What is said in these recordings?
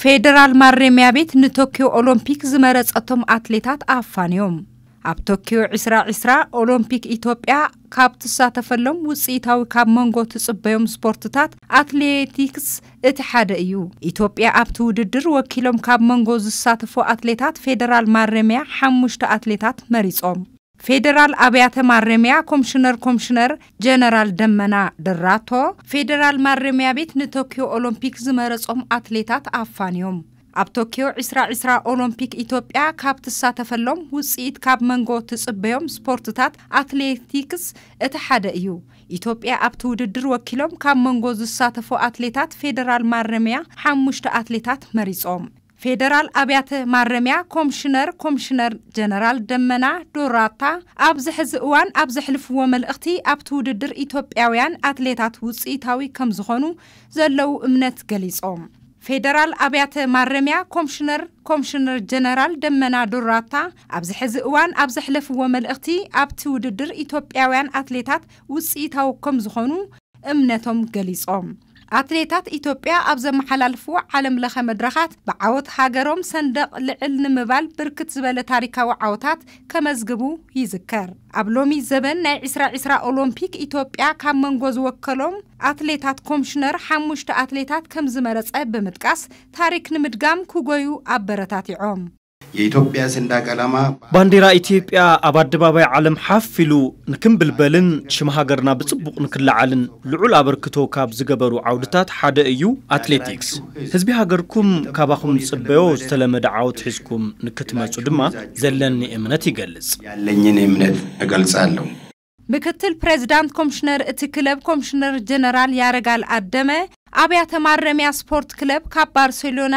ፌደራል ማረሚያ ቤት ንቶኪዮ ኦሎምፒክ ዝመረፀቶም ኣትሌታት ኣፋንዮም ኣብ ቶኪዮ 2020 ኦሎምፒክ ኢትዮጵያ ካብ ትሳተፈሎም ውፅኢታዊ ካብ መንጎ ትፅበዮም ስፖርትታት ኣትሌቲክስ እቲ ሓደ እዩ ኢትዮጵያ ኣብቲ ውድድር ወኪሎም ካብ መንጎ ዝሳተፉ ኣትሌታት ፌደራል ማረምያ ሓሙሽተ ኣትሌታት መሪፆም ፌዴራል አብያተ ማረሚያ ኮሚሽነር ኮሚሽነር ጀነራል ደመና ድራቶ ፌዴራል ማረሚያ ቤት ንቶኪዮ ኦሎምፒክ ዝመረፆም ኣትሌታት ኣፋንዮም ኣብ ቶኪዮ 2020 ኦሎምፒክ ኢትዮጵያ ካብ ትሳተፈሎም ውፅኢት ካብ መንጎ ትፅበዮም ስፖርትታት ኣትሌቲክስ እቲ ሓደ እዩ ኢትዮጵያ ኣብቲ ውድድር ወኪሎም ካብ መንጎ ዝሳተፉ ኣትሌታት ፌደራል ማረምያ ሓሙሽተ ኣትሌታት መሪፆም ፌደራል ኣብያተ ማረምያ ኮሚሽነር ኮሚሽነር ጀነራል ደመና ዶራታ ኣብዚ ሕዚ እዋን ኣብ ዘሕልፍዎ መልእኽቲ ኣብቲ ውድድር ኢትዮጵያውያን ኣትሌታት ውፅኢታዊ ከም ዝኾኑ ዘለው እምነት ገሊፆም ፌደራል ኣብያተ ማረምያ ኮሚሽነር ኮሚሽነር ጀነራል ደመና ዶራታ ኣብዚ ሕዚ እዋን ኣብ ዘሕለፍዎ መልእኽቲ ኣብቲ ውድድር ኢትዮጵያውያን ኣትሌታት ውፅኢታዊ ከም ዝኾኑ እምነቶም ገሊፆም ኣትሌታት ኢትዮጵያ ኣብ ዘመሓላልፍዎ ዓለም ለኸ መድረኻት ብዓወት ሃገሮም ሰንደቕ ልዕል ንምባል ብርክት ዝበለ ታሪካዊ ዓወታት ከመዝግቡ ይዝከር ኣብ ሎሚ ዘበን ናይ 2020 ኦሎምፒክ ኢትዮጵያ ካብ መንጎ ዝወከሎም ኣትሌታት ኮሚሽነር ሓሙሽተ ኣትሌታት ከም ዝመረፀ ብምጥቃስ ታሪክ ንምድጋም ክጎዩ ኣበረታቲዖም የኢትዮጵያ ሰንደቅ ዓላማ ባንዲራ ኢትዮጵያ ኣብ ኣደባባይ ዓለም ሓፍ ኢሉ ንክምብልበልን ሽም ሃገርና ብፅቡቕ ንክላዓልን ልዑል ኣበርክቶ ካብ ዝገበሩ ዓውድታት ሓደ እዩ ኣትሌቲክስ ህዝቢ ሃገርኩም ካባኹም ዝፅበዮ ዝተለመደ ዓወት ሒዝኩም ንክትመፁ ድማ ዘለኒ እምነት ይገልጽ ያለኝን እምነት እገልጻለሁ ምክትል ፕሬዚዳንት ኮሚሽነር እቲ ክለብ ኮሚሽነር ጀነራል ያረጋል ኣደመ ኣብያተ ማረሚያ ስፖርት ክለብ ካብ ባርሴሎና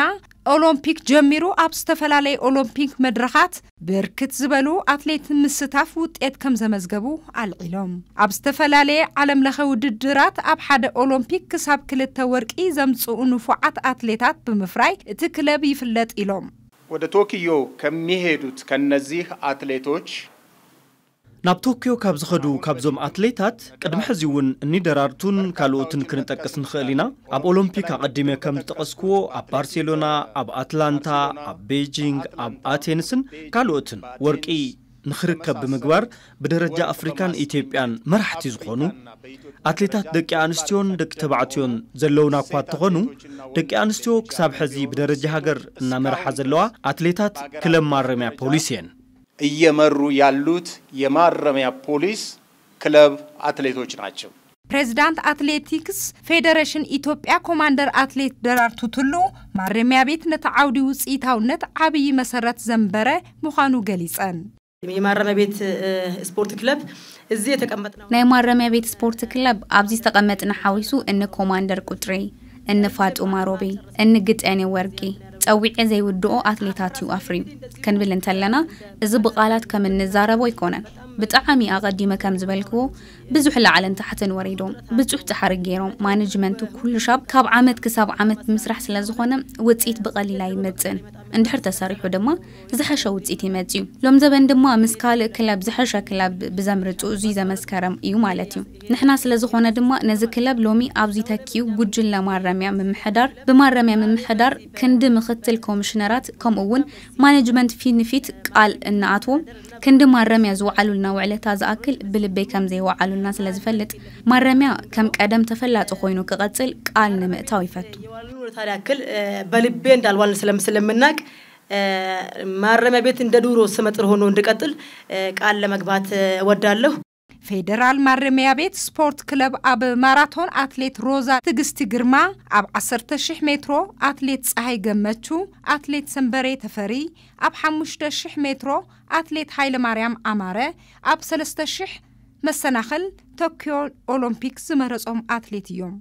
ኦሎምፒክ ጀሚሩ ኣብ ዝተፈላለየ ኦሎምፒክ መድረኻት ብርክት ዝበሉ ኣትሌት ምስታፍ ውጤት ከም ዘመዝገቡ ኣልዒሎም ኣብ ዝተፈላለየ ዓለም ለኸ ውድድራት ኣብ ሓደ ኦሎምፒክ ክሳብ ክልተ ወርቂ ዘምፅኡ ንፉዓት ኣትሌታት ብምፍራይ እቲ ክለብ ይፍለጥ ኢሎም ወደ ቶኪዮ ከሚሄዱት ከነዚህ አትሌቶች ናብ ቶክዮ ካብ ዝኸዱ ካብዞም ኣትሌታት ቅድሚ ሕዚ እውን እኒደራርቱን ካልኦትን ክንጠቅስ ንኽእል ኢና ኣብ ኦሎምፒክ ኣቐዲመ ከም ዝጠቐስክዎ ኣብ ባርሴሎና ኣብ ኣትላንታ ኣብ ቤጂንግ ኣብ ኣቴንስን ካልኦትን ወርቂ ንኽርከብ ብምግባር ብደረጃ ኣፍሪካን ኢትዮጵያን መራሕቲ ዝኾኑ ኣትሌታት ደቂ ኣንስትዮን ደቂ ተባዕትዮን ዘለውና እኳ እንተኾኑ ደቂ ኣንስትዮ ክሳብ ሕዚ ብደረጃ ሃገር እናመርሓ ዘለዋ ኣትሌታት ክለብ ማረምያ ፖሊስ እየን እየመሩ ያሉት የማረሚያ ፖሊስ ክለብ አትሌቶች ናቸው። ፕሬዚዳንት አትሌቲክስ ፌዴሬሽን ኢትዮጵያ ኮማንደር አትሌት ደራርቱ ቱሉ ማረሚያ ቤት ነቲ ዓውዲ ውፅኢታውነት ዓብይ መሰረት ዘንበረ ምዃኑ ገሊፀን የማረሚያ ቤት ስፖርት ክለብ እዚ የተቀመጥነው ናይ ማረሚያ ቤት ስፖርት ክለብ ኣብዚ ዝተቐመጥና ሓዊሱ እኒ ኮማንደር ቁጥሪ እኒ ፋጡማ ሮቤ እኒ ግጠኔ ወርቂ ፀዊዕ ዘይውድኦ ኣትሌታት እዩ ኣፍርዩ ክንብል እንተለና እዚ ብቓላት ከም እንዛረቦ ኣይኮነን ብጣዕሚ ኣቐዲመ ከም ዝበልክዎ ብዙሕ ላዕለን ታሕትን ወሪዶም ብፁሕ ፃሓሪ ገይሮም ማኔጅመንቱ ኩሉ ሻብ ካብ ዓመት ክሳብ ዓመት ምስራሕ ስለ ዝኾነ ውፅኢት ብቐሊል ኣይመፅን እንድሕር ተሰሪሑ ድማ ዝሓሸ ውፅኢት ይመፅ እዩ ሎም ዘበን ድማ ምስ ካልእ ክለብ ዝሓሸ ክለብ ብዘምርፁ እዙይ ዘመስከረም እዩ ማለት እዩ ንሕና ስለዝኾነ ድማ ነዚ ክለብ ሎሚ ኣብዚ ተኪዩ ጉጅለ ለማረምያ ምምሕዳር ብማረምያ ምምሕዳር ክንዲ ምክትል ኮሚሽነራት ከምኡ እውን ማነጅመንት ፊት ንፊት ቃል እናኣትዎ ክንዲ ማረምያ ዝወዓሉልና ውዕለታ ዝኣክል ብልበይ ከም ዘይወዓሉልና ስለ ዝፈልጥ ማረምያ ከም ቀደም ተፈላጢ ኮይኑ ክቐፅል ቃል ንምእታው ይፈቱ ታዲያ ያክል በልቤ እንዳልዋልን ስለምናቅ ማረሚያ ቤት እንደ ዱሮ ስመጥር ሆኖ እንድቀጥል ቃል ለመግባት እወዳለሁ። ፌዴራል ማረሚያ ቤት ስፖርት ክለብ ኣብ ማራቶን ኣትሌት ሮዛ ትግስቲ ግርማ፣ ኣብ 1,000 ሜትሮ ኣትሌት ፀሐይ ገመቹ፣ ኣትሌት ሰንበሬ ተፈሪ፣ ኣብ 5,000 ሜትሮ ኣትሌት ማርያም ኣማረ፣ ኣብ 3,000 መሰናኽል ቶኪዮ ኦሎምፒክ ዝመረፆም ኣትሌት እዮም።